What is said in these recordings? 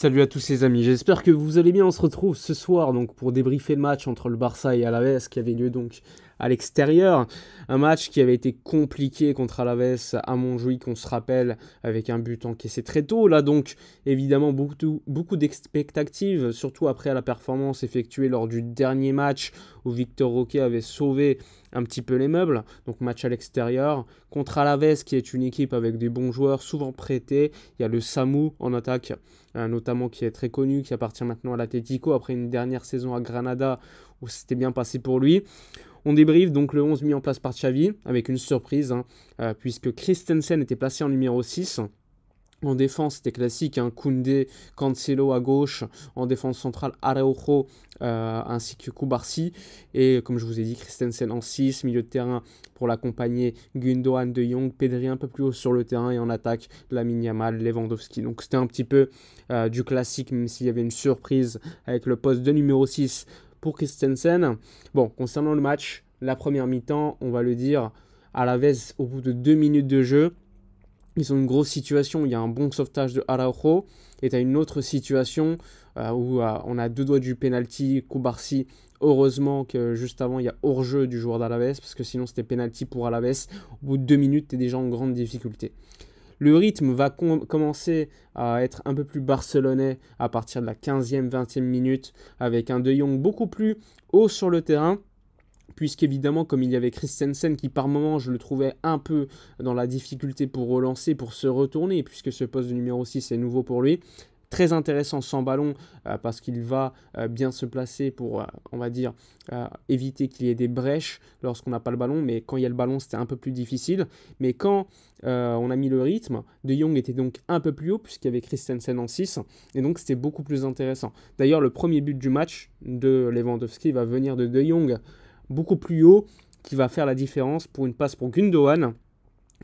Salut à tous les amis, j'espère que vous allez bien. On se retrouve ce soir donc pour débriefer le match entre le Barça et Alaves qui avait lieu donc à l'extérieur. Un match qui avait été compliqué contre Alaves à Montjuïc, on se rappelle, avec un but encaissé très tôt. Là donc, évidemment, beaucoup, beaucoup d'expectatives, surtout après la performance effectuée lors du dernier match où Victor Roquet avait sauvé un petit peu les meubles. Donc match à l'extérieur contre Alaves qui est une équipe avec des bons joueurs souvent prêtés. Il y a le Samu en attaque euh, notamment qui est très connu, qui appartient maintenant à l'Atletico après une dernière saison à Granada où c'était bien passé pour lui. On débriefe donc le 11 mis en place par Xavi, avec une surprise, hein, euh, puisque Christensen était placé en numéro 6. En défense, c'était classique, hein, Koundé, Cancelo à gauche, en défense centrale, Araujo euh, ainsi que Koubarsi. Et comme je vous ai dit, Christensen en 6, milieu de terrain pour l'accompagner, Gundogan, De Jong, Pedri un peu plus haut sur le terrain et en attaque, Lamine Yamal, Lewandowski. Donc c'était un petit peu euh, du classique, même s'il y avait une surprise avec le poste de numéro 6 pour Christensen. Bon, concernant le match, la première mi-temps, on va le dire, à la au bout de deux minutes de jeu. Ils ont une grosse situation, il y a un bon sauvetage de Araujo, et tu as une autre situation euh, où euh, on a deux doigts du penalty, Koubarsi. Heureusement que juste avant, il y a hors-jeu du joueur d'Alaves, parce que sinon c'était penalty pour Alaves. Au bout de deux minutes, tu es déjà en grande difficulté. Le rythme va commencer à être un peu plus barcelonais à partir de la 15e, 20e minute, avec un De Jong beaucoup plus haut sur le terrain puisqu'évidemment, comme il y avait Christensen qui par moment, je le trouvais un peu dans la difficulté pour relancer, pour se retourner, puisque ce poste de numéro 6 est nouveau pour lui, très intéressant sans ballon euh, parce qu'il va euh, bien se placer pour, euh, on va dire, éviter qu'il y ait des brèches lorsqu'on n'a pas le ballon. Mais quand il y a le ballon, c'était un peu plus difficile. Mais quand on a mis le rythme, De Jong était donc un peu plus haut puisqu'il y avait Christensen en 6 et donc c'était beaucoup plus intéressant. D'ailleurs, le premier but du match de Lewandowski va venir de De Jong beaucoup plus haut qui va faire la différence pour une passe pour Gundogan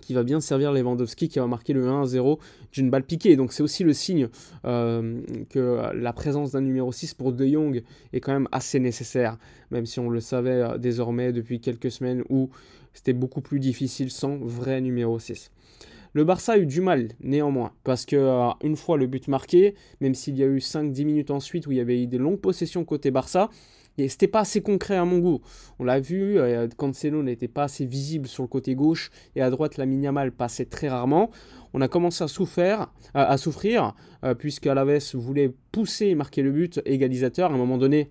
qui va bien servir Lewandowski qui va marquer le 1-0 d'une balle piquée. Donc c'est aussi le signe euh, que la présence d'un numéro 6 pour De Jong est quand même assez nécessaire, même si on le savait euh, désormais depuis quelques semaines où c'était beaucoup plus difficile sans vrai numéro 6. Le Barça a eu du mal néanmoins parce que euh, une fois le but marqué, même s'il y a eu 5-10 minutes ensuite où il y avait eu des longues possessions côté Barça, c'était pas assez concret à mon goût. On l'a vu, euh, Cancelo n'était pas assez visible sur le côté gauche et à droite, la Yamal passait très rarement. On a commencé à souffrir, à souffrir euh, puisque Alaves voulait pousser et marquer le but égalisateur. À un moment donné,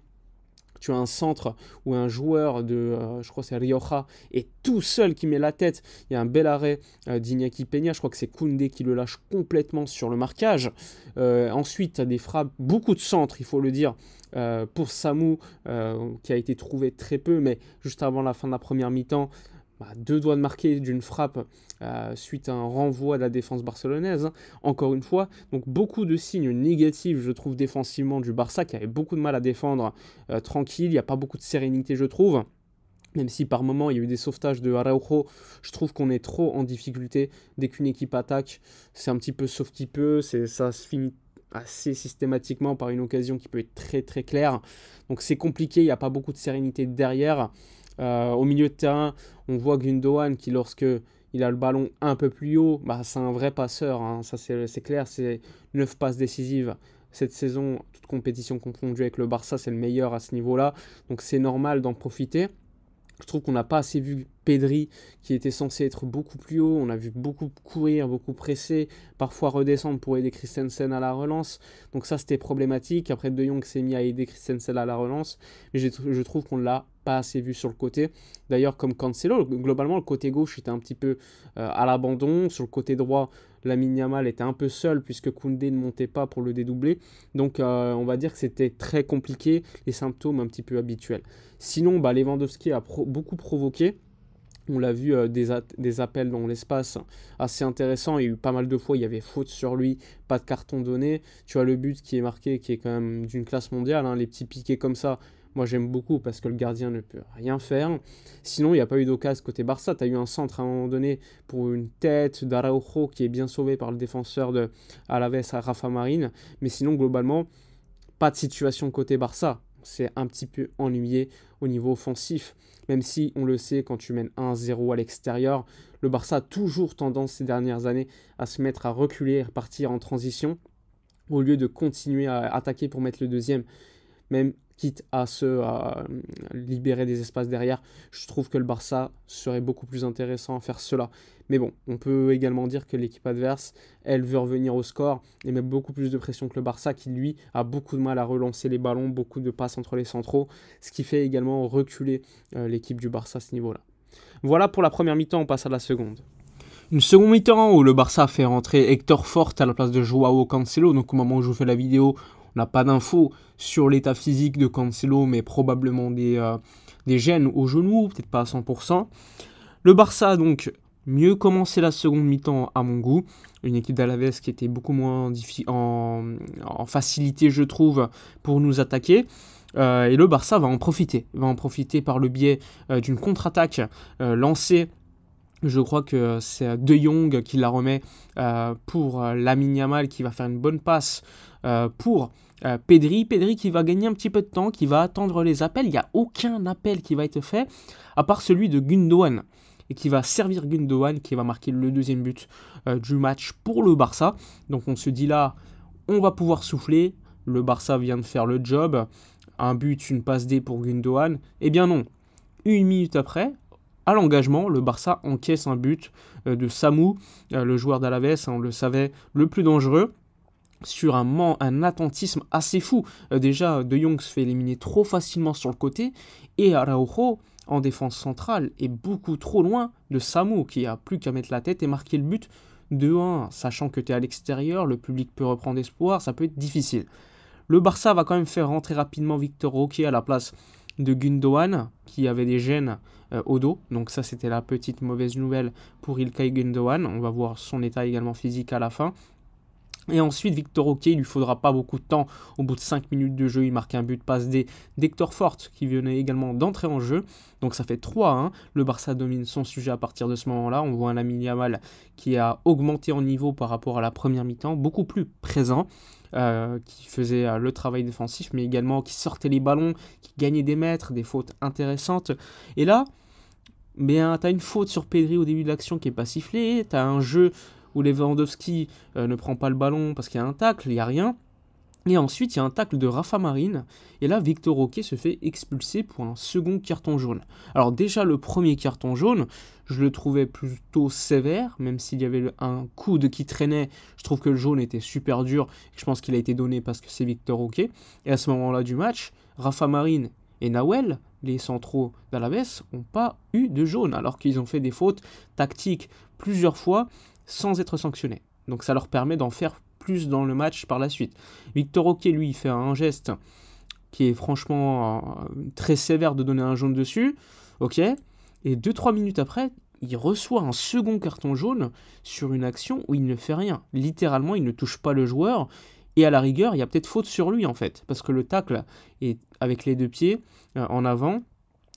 tu as un centre où un joueur de, euh, je crois c'est Rioja, est tout seul qui met la tête. Il y a un bel arrêt euh, Peña, je crois que c'est Koundé qui le lâche complètement sur le marquage. Euh, ensuite, tu as des frappes, beaucoup de centres, il faut le dire, euh, pour Samu, qui a été trouvé très peu, mais juste avant la fin de la première mi-temps, bah, deux doigts de marquer d'une frappe euh, suite à un renvoi de la défense barcelonaise, hein, encore une fois. Donc beaucoup de signes négatifs, je trouve, défensivement du Barça, qui avait beaucoup de mal à défendre euh, tranquille, il n'y a pas beaucoup de sérénité, je trouve même si par moment il y a eu des sauvetages de Araujo, je trouve qu'on est trop en difficulté. Dès qu'une équipe attaque, c'est un petit peu sauf qui peut, ça se finit assez systématiquement par une occasion qui peut être très très claire. Donc c'est compliqué, il n'y a pas beaucoup de sérénité derrière. Euh, au milieu de terrain, on voit Gundogan qui, lorsque il a le ballon un peu plus haut, bah, c'est un vrai passeur. Hein. Ça, c'est clair. C'est 9 passes décisives cette saison, toute compétition confondue avec le Barça, c'est le meilleur à ce niveau-là. Donc c'est normal d'en profiter. Je trouve qu'on n'a pas assez vu Pedri, qui était censé être beaucoup plus haut. On a vu beaucoup courir, beaucoup presser, parfois redescendre pour aider Christensen à la relance. Donc ça, c'était problématique. Après, De Jong s'est mis à aider Christensen à la relance. Mais je trouve qu'on l'a pas assez vu sur le côté. D'ailleurs, comme Cancelo, globalement, le côté gauche était un petit peu euh, à l'abandon. Sur le côté droit, mini Yamal était un peu seul puisque Koundé ne montait pas pour le dédoubler. Donc, euh, on va dire que c'était très compliqué, les symptômes un petit peu habituels. Sinon, bah, Lewandowski a beaucoup provoqué. On l'a vu, euh, des, appels dans l'espace assez intéressant. Il y a eu pas mal de fois, il y avait faute sur lui, pas de carton donné. Tu vois, le but qui est marqué, qui est quand même d'une classe mondiale. Hein. les petits piquets comme ça, moi, j'aime beaucoup parce que le gardien ne peut rien faire. Sinon, il n'y a pas eu d'occasion côté Barça. Tu as eu un centre à un moment donné pour une tête d'Araujo qui est bien sauvé par le défenseur de Alaves à Rafa Marine. Mais sinon, globalement, pas de situation côté Barça. C'est un petit peu ennuyé au niveau offensif. Même si, on le sait, quand tu mènes 1-0 à l'extérieur, le Barça a toujours tendance ces dernières années à se mettre à reculer partir en transition au lieu de continuer à attaquer pour mettre le deuxième. Même quitte à se euh, libérer des espaces derrière, je trouve que le Barça serait beaucoup plus intéressant à faire cela. Mais bon, on peut également dire que l'équipe adverse, elle veut revenir au score et met beaucoup plus de pression que le Barça qui, lui, a beaucoup de mal à relancer les ballons, beaucoup de passes entre les centraux, ce qui fait également reculer euh, l'équipe du Barça à ce niveau-là. Voilà pour la première mi-temps, on passe à la seconde. Une seconde mi-temps où le Barça fait rentrer Hector Fort à la place de Joao Cancelo, donc au moment où je vous fais la vidéo, on n'a pas d'infos sur l'état physique de Cancelo, mais probablement des, euh, des gènes au genou, peut-être pas à 100%. Le Barça, donc, mieux commencé la seconde mi-temps à mon goût. Une équipe d'Alaves qui était beaucoup moins en, en, facilité, je trouve, pour nous attaquer. Euh, et le Barça va en profiter. Va en profiter par le biais euh, d'une contre-attaque lancée je crois que c'est euh, De Jong qui la remet euh, pour euh, Lamine Yamal qui va faire une bonne passe pour Pedri. Pedri qui va gagner un petit peu de temps, qui va attendre les appels. Il n'y a aucun appel qui va être fait à part celui de Gundogan et qui va servir Gundogan qui va marquer le deuxième but du match pour le Barça. Donc on se dit là, on va pouvoir souffler. Le Barça vient de faire le job. Un but, une passe D pour Gundogan. Eh bien non. Une minute après, à l'engagement, le Barça encaisse un but euh, de Samu, euh, le joueur d'Alaves, hein, on le savait, le plus dangereux sur un, un attentisme assez fou. Euh, déjà, De Jong se fait éliminer trop facilement sur le côté, et Araujo, en défense centrale, est beaucoup trop loin de Samu, qui a plus qu'à mettre la tête et marquer le but de 1 Sachant que tu es à l'extérieur, le public peut reprendre espoir, ça peut être difficile. Le Barça va quand même faire rentrer rapidement Victor Roquet à la place de Gundogan, qui avait des gênes euh, au Donc ça c'était la petite mauvaise nouvelle pour Ilkay Gundogan. On va voir son état également physique à la fin. Et ensuite, Victor Roquet, il lui faudra pas beaucoup de temps. Au bout de 5 minutes de jeu, il marque un but passe des d'Hector Fort qui venait également d'entrer en jeu. Donc ça fait 3-1. Le Barça domine son sujet à partir de ce moment-là. On voit un ami qui a augmenté en niveau par rapport à la première mi-temps, beaucoup plus présent. Euh, qui faisait euh, le travail défensif, mais également qui sortait les ballons, qui gagnait des mètres, des fautes intéressantes. Et là, mais hein, t'as une faute sur Pedri au début de l'action qui est pas sifflée, t'as un jeu où Lewandowski euh, ne prend pas le ballon parce qu'il y a un tacle, il n'y a rien. Et ensuite, il y a un tacle de Rafa Marine. Et là, Victor Roquet se fait expulser pour un second carton jaune. Alors déjà, le premier carton jaune, je le trouvais plutôt sévère, même s'il y avait un coude qui traînait. Je trouve que le jaune était super dur. Je pense qu'il a été donné parce que c'est Victor Roquet. Et à ce moment-là du match, Rafa Marine et Nawel, les centraux d'Alaves n'ont pas eu de jaune, alors qu'ils ont fait des fautes tactiques plusieurs fois sans être sanctionnés. Donc ça leur permet d'en faire plus dans le match par la suite. Victor Roquet, lui, fait un geste qui est franchement euh, très sévère de donner un jaune dessus. Ok. Et 2-3 minutes après, il reçoit un second carton jaune sur une action où il ne fait rien. Littéralement, il ne touche pas le joueur, et à la rigueur, il y a peut-être faute sur lui en fait, parce que le tacle est avec les deux pieds euh, en avant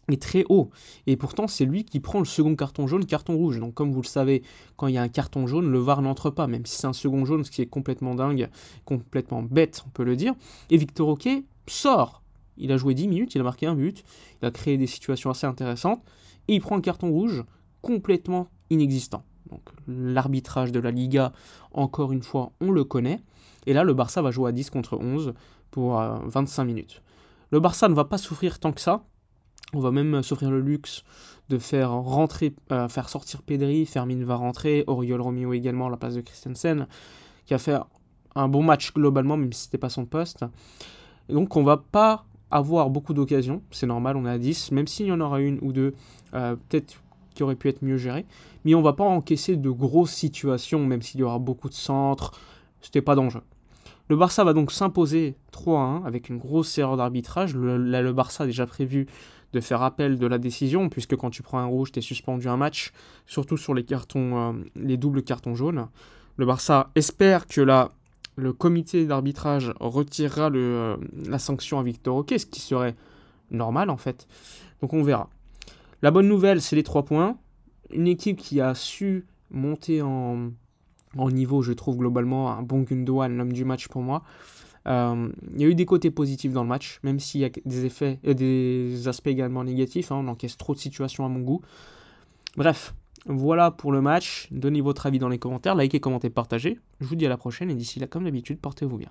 est très haut. Et pourtant, c'est lui qui prend le second carton jaune, carton rouge. Donc, comme vous le savez, quand il y a un carton jaune, le VAR n'entre pas, même si c'est un second jaune, ce qui est complètement dingue, complètement bête, on peut le dire. Et Victor Roquet sort. Il a joué 10 minutes, il a marqué un but, il a créé des situations assez intéressantes, et il prend un carton rouge complètement inexistant. Donc, l'arbitrage de la Liga, encore une fois, on le connaît. Et là, le Barça va jouer à 10 contre 11 pour 25 euh, minutes. Le Barça ne va pas souffrir tant que ça. On va même souffrir le luxe de faire rentrer, euh, faire sortir Pedri, Fermin va rentrer, Oriol Romeo également à la place de Christensen, qui a fait un bon match globalement, même si n'était pas son poste. donc on va pas avoir beaucoup d'occasions, c'est normal, on est à 10, même s'il y en aura une ou deux, euh, peut-être qui aurait pu être mieux gérées. mais on va pas encaisser de grosses situations, même s'il y aura beaucoup de centres, c'était pas dangereux. Le Barça va donc s'imposer 3-1 avec une grosse erreur d'arbitrage. Le, Barça a déjà prévu de faire appel de la décision, puisque quand tu prends un rouge, tu es suspendu un match, surtout sur les, cartons, euh, les doubles cartons jaunes. Le Barça espère que le comité d'arbitrage retirera euh, la sanction à Victor ok, ce qui serait normal en fait. Donc on verra. La bonne nouvelle, c'est les 3 points. Une équipe qui a su monter en, en niveau, je trouve globalement un bon Gundogan, l'homme du match pour moi. Euh, il y a eu des côtés positifs dans le match, même s'il y a des effets et euh, des aspects également négatifs. Hein. on encaisse trop de situations à mon goût. Bref, voilà pour le match. Donnez votre avis dans les commentaires, likez, commentez, partagez. Je vous dis à la prochaine et d'ici là, comme d'habitude, portez-vous bien.